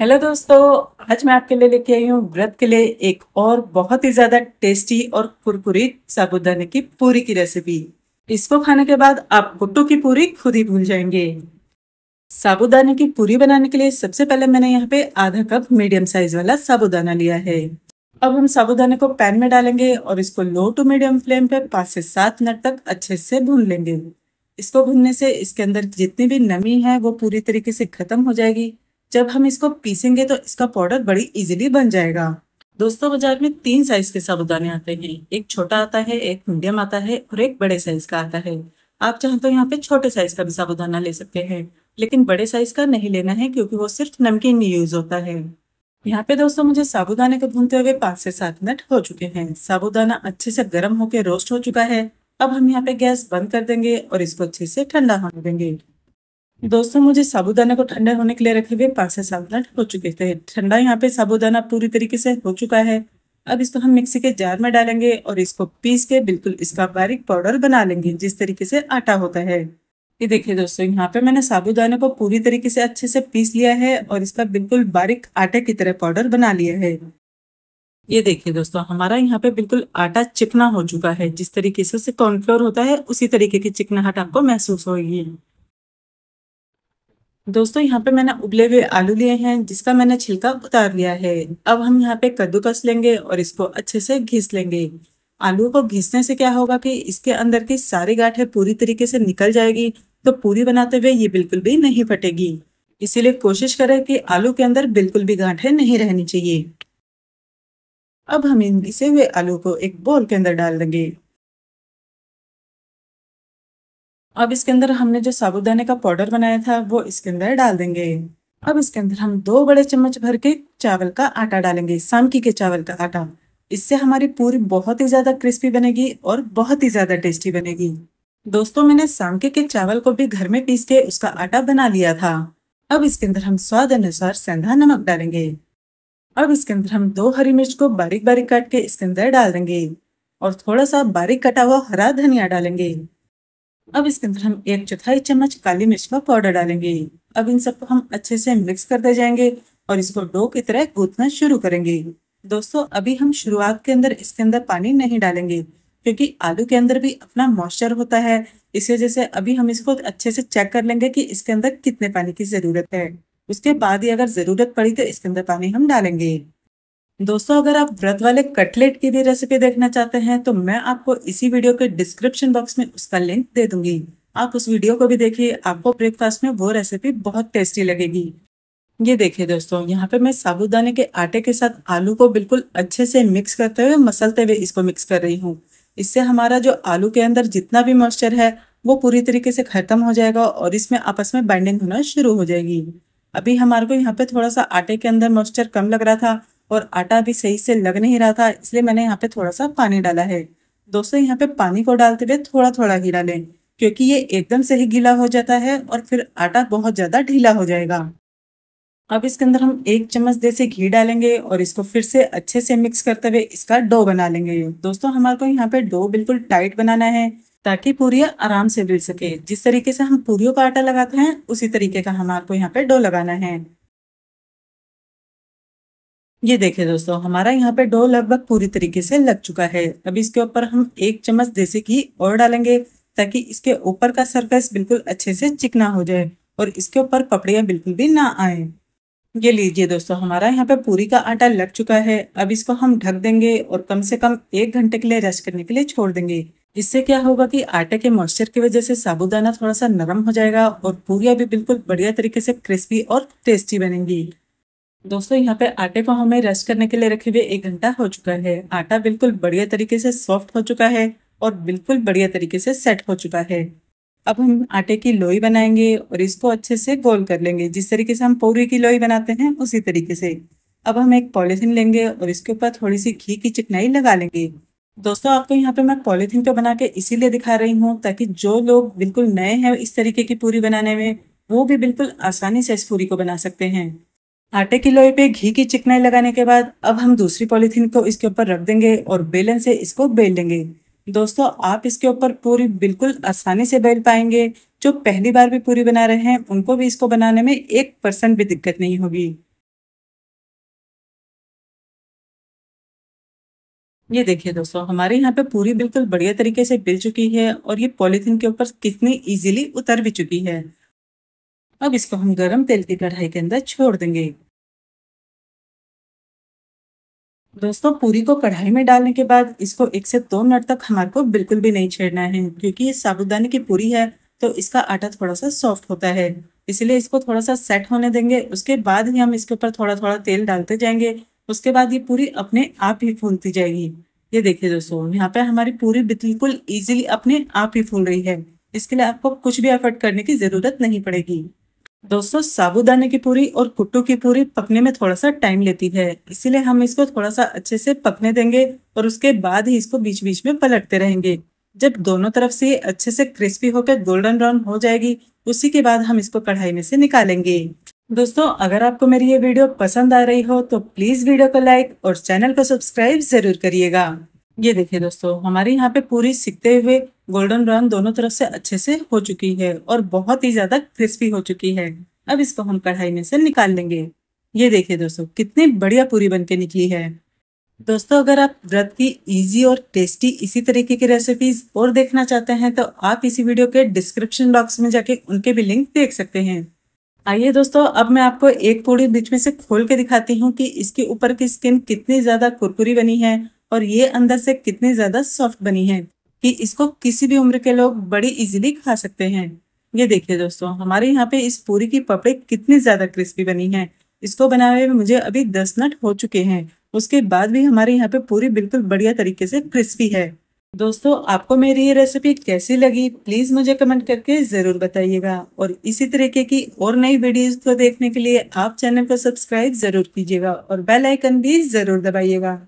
hello दोस्तों आज मैं आपके लिए लेके आई हूँ व्रत के लिए एक और बहुत ही ज़्यादा टेस्टी और कुरकुरी साबुदाने की पूरी की रेसिपी इसको खाने के बाद आप गुट्टू की पूरी खुद ही भूल जाएंगे साबुदाने की पूरी बनाने के लिए सबसे पहले मैंने यहाँ पे आधा कप मीडियम साइज वाला साबुदाना लिया है अब हम साबुदाने को पैन में डालेंगे और इसको लो टू मीडियम फ्लेम पे पाँच से सात मिनट तक अच्छे से भून लेंगे इसको भूनने से इसके अंदर जितनी भी नमी है वो पूरी तरीके से खत्म हो जाएगी जब हम इसको पीसेंगे तो इसका पाउडर बड़ी इजीली बन जाएगा दोस्तों बाजार में तीन साइज के साबुदाने आते हैं एक छोटा आता है एक मीडियम आता है और एक बड़े साइज का आता है आप चाहें तो यहाँ पे छोटे साइज का भी साबुदाना ले सकते हैं लेकिन बड़े साइज का नहीं लेना है क्योंकि वो सिर्फ नमकीन में यूज होता है यहाँ पे दोस्तों मुझे साबुदाने को भूनते हुए पाँच से सात मिनट हो चुके हैं साबुदाना अच्छे से गर्म होकर रोस्ट हो चुका है अब हम यहाँ पे गैस बंद कर देंगे और इसको अच्छे से ठंडा होने देंगे दोस्तों मुझे साबुदाना को ठंडा होने के लिए रखे हुए पाँच से सात मिनट हो चुके थे ठंडा यहाँ पे साबूदाना पूरी तरीके से हो चुका है अब इसको हम मिक्सी के जार में डालेंगे और इसको पीस के बिल्कुल इसका बारीक पाउडर बना लेंगे जिस तरीके से आटा होता है ये देखिए दोस्तों यहाँ पे मैंने साबुदाने को पूरी तरीके से अच्छे से पीस लिया है और इसका बिल्कुल बारीक आटे की तरह पाउडर बना लिया है ये देखिए दोस्तों हमारा यहाँ पे बिल्कुल आटा चिकना हो चुका है जिस तरीके से कॉर्नफ्लोर होता है उसी तरीके की चिकनाहट आपको महसूस होगी दोस्तों यहाँ पे मैंने उबले हुए आलू लिए हैं जिसका मैंने छिलका उतार लिया है अब हम यहाँ पे कद्दूकस लेंगे और इसको अच्छे से घिस लेंगे आलू को घिसने से क्या होगा कि इसके अंदर की सारी गांठें पूरी तरीके से निकल जाएगी तो पूरी बनाते हुए ये बिल्कुल भी नहीं फटेगी इसीलिए कोशिश करें कि आलू के अंदर बिल्कुल भी गांठे नहीं रहनी चाहिए अब हम इन घिसे हुए आलू को एक बोल के अंदर डाल देंगे अब इसके अंदर हमने जो साबुदाने का पाउडर बनाया था वो इसके अंदर डाल देंगे अब इसके अंदर हम दो बड़े चम्मच भर के चावल का आटा डालेंगे सामकी के चावल का आटा इससे हमारी पूरी बहुत ही ज़्यादा क्रिस्पी बनेगी और बहुत ही ज़्यादा टेस्टी बनेगी दोस्तों मैंने सामके के चावल को भी घर में पीस के उसका आटा बना लिया था अब इसके अंदर हम स्वाद अनुसार सेंधा नमक डालेंगे अब इसके अंदर हम दो हरी मिर्च को बारीक बारीक काट के इसके अंदर डाल देंगे और थोड़ा सा बारीक कटा हुआ हरा धनिया डालेंगे अब इसके अंदर हम एक चौथाई चम्मच काली मिर्च का पाउडर डालेंगे अब इन सबको हम अच्छे से मिक्स करते जाएंगे और इसको डो की तरह गूंथना शुरू करेंगे दोस्तों अभी हम शुरुआत के अंदर इसके अंदर पानी नहीं डालेंगे क्योंकि आलू के अंदर भी अपना मॉइस्चर होता है इस वजह से अभी हम इसको अच्छे से चेक कर लेंगे कि इसके अंदर कितने पानी की ज़रूरत है उसके बाद ही अगर ज़रूरत पड़ी तो इसके अंदर पानी हम डालेंगे दोस्तों अगर आप व्रत वाले कटलेट की भी रेसिपी देखना चाहते हैं तो मैं आपको इसी वीडियो के डिस्क्रिप्शन बॉक्स में उसका लिंक दे दूंगी आप उस वीडियो को भी देखिए आपको ब्रेकफास्ट में वो रेसिपी बहुत टेस्टी लगेगी ये देखिए दोस्तों यहाँ पे मैं साबुदाने के आटे के साथ आलू को बिल्कुल अच्छे से मिक्स करते हुए मसलते हुए इसको मिक्स कर रही हूँ इससे हमारा जो आलू के अंदर जितना भी मॉइस्चर है वो पूरी तरीके से खत्म हो जाएगा और इसमें आपस में बाइंडिंग होना शुरू हो जाएगी अभी हमारे को यहाँ पे थोड़ा सा आटे के अंदर मॉइस्चर कम लग रहा था और आटा भी सही से लग नहीं रहा था इसलिए मैंने यहाँ पे थोड़ा सा पानी डाला है दोस्तों यहाँ पे पानी को डालते हुए थोड़ा थोड़ा गिरा लें क्योंकि ये एकदम से ही गीला हो जाता है और फिर आटा बहुत ज़्यादा ढीला हो जाएगा अब इसके अंदर हम एक चम्मच देसी घी डालेंगे और इसको फिर से अच्छे से मिक्स करते हुए इसका डो बना लेंगे दोस्तों हमारे को यहाँ पे डो बिल्कुल टाइट बनाना है ताकि पूरी आराम से मिल सके जिस तरीके से हम पूरी का आटा लगाते हैं उसी तरीके का हमारे को यहाँ पे डो लगाना है ये देखिए दोस्तों हमारा यहाँ पे डो लगभग पूरी तरीके से लग चुका है अब इसके ऊपर हम एक चम्मच देसी घी और डालेंगे ताकि इसके ऊपर का सरफेस बिल्कुल अच्छे से चिकना हो जाए और इसके ऊपर पपड़ियाँ बिल्कुल भी ना आए ये लीजिए दोस्तों हमारा यहाँ पे पूरी का आटा लग चुका है अब इसको हम ढक देंगे और कम से कम एक घंटे के लिए रेस्ट करने के लिए छोड़ देंगे इससे क्या होगा कि आटे के मॉइस्चर की वजह से साबुदाना थोड़ा सा नरम हो जाएगा और पूरी भी बिल्कुल बढ़िया तरीके से क्रिस्पी और टेस्टी बनेंगी दोस्तों यहाँ पे आटे को हमें रेस्ट करने के लिए रखे हुए एक घंटा हो चुका है आटा बिल्कुल बढ़िया तरीके से सॉफ्ट हो चुका है और बिल्कुल बढ़िया तरीके से सेट हो चुका है अब हम आटे की लोई बनाएंगे और इसको अच्छे से गोल कर लेंगे जिस तरीके से हम पूरी की लोई बनाते हैं उसी तरीके से अब हम एक पॉलीथीन लेंगे और इसके ऊपर थोड़ी सी घी की चिकनाई लगा लेंगे दोस्तों आपको यहाँ पे मैं पॉलीथीन पे बना के इसीलिए दिखा रही हूँ ताकि जो लोग बिल्कुल नए हैं इस तरीके की पूरी बनाने में वो भी बिल्कुल आसानी से इस पूरी को बना सकते हैं आटे की लोई पे घी की चिकनाई लगाने के बाद अब हम दूसरी पॉलीथीन को इसके ऊपर रख देंगे और बेलन से इसको बेल लेंगे दोस्तों आप इसके ऊपर पूरी बिल्कुल आसानी से बेल पाएंगे जो पहली बार भी पूरी बना रहे हैं उनको भी इसको बनाने में एक परसेंट भी दिक्कत नहीं होगी ये देखिए दोस्तों हमारे यहाँ पे पूरी बिल्कुल बढ़िया तरीके से बिल चुकी है और ये पॉलीथीन के ऊपर कितनी इजीली उतर भी चुकी है अब इसको हम गरम तेल की कढ़ाई के अंदर छोड़ देंगे दोस्तों पूरी को कढ़ाई में डालने के बाद इसको एक से दो मिनट तक हमारे को बिल्कुल भी नहीं छेड़ना है क्योंकि ये साबुदाने की पूरी है तो इसका आटा थोड़ा सा सॉफ्ट होता है इसलिए इसको थोड़ा सा सेट होने देंगे उसके बाद ही हम इसके ऊपर थोड़ा थोड़ा तेल डालते जाएंगे उसके बाद ये पूरी अपने आप ही फूलती जाएगी ये देखिए दोस्तों यहाँ पे हमारी पूरी बिल्कुल ईजिली अपने आप ही फूल रही है इसके लिए आपको कुछ भी एफर्ट करने की ज़रूरत नहीं पड़ेगी दोस्तों साबुदाने की पूरी और कुट्टू की पूरी पकने में थोड़ा सा टाइम लेती है इसीलिए हम इसको थोड़ा सा अच्छे से पकने देंगे और उसके बाद ही इसको बीच बीच में पलटते रहेंगे जब दोनों तरफ से अच्छे से क्रिस्पी होकर गोल्डन ब्राउन हो जाएगी उसी के बाद हम इसको कढ़ाई में से निकालेंगे दोस्तों अगर आपको मेरी ये वीडियो पसंद आ रही हो तो प्लीज वीडियो को लाइक और चैनल को सब्सक्राइब जरूर करिएगा ये देखिए दोस्तों हमारे यहाँ पे पूरी सीखते हुए गोल्डन ब्राउन दोनों तरफ से अच्छे से हो चुकी है और बहुत ही ज़्यादा क्रिस्पी हो चुकी है अब इसको हम कढ़ाई में से निकाल लेंगे ये देखिए दोस्तों कितनी बढ़िया पूरी बन के निकली है दोस्तों अगर आप व्रत की इजी और टेस्टी इसी तरीके की रेसिपीज और देखना चाहते हैं तो आप इसी वीडियो के डिस्क्रिप्शन बॉक्स में जाके उनके भी लिंक देख सकते हैं आइए दोस्तों अब मैं आपको एक पूड़ी बीच में से खोल के दिखाती हूँ कि इसके ऊपर की स्किन कितनी ज़्यादा कुरकुरी बनी है और ये अंदर से कितनी ज़्यादा सॉफ्ट बनी है कि इसको किसी भी उम्र के लोग बड़ी इजीली खा सकते हैं ये देखिए दोस्तों हमारे यहाँ पे इस पूरी की पपड़ी कितनी ज़्यादा क्रिस्पी बनी है इसको बनाने हुए मुझे अभी दस मिनट हो चुके हैं उसके बाद भी हमारे यहाँ पे पूरी बिल्कुल बढ़िया तरीके से क्रिस्पी है दोस्तों आपको मेरी ये रेसिपी कैसी लगी प्लीज़ मुझे कमेंट करके ज़रूर बताइएगा और इसी तरीके की और नई वीडियोस को देखने के लिए आप चैनल को सब्सक्राइब ज़रूर कीजिएगा और बेल आइकन भी ज़रूर दबाइएगा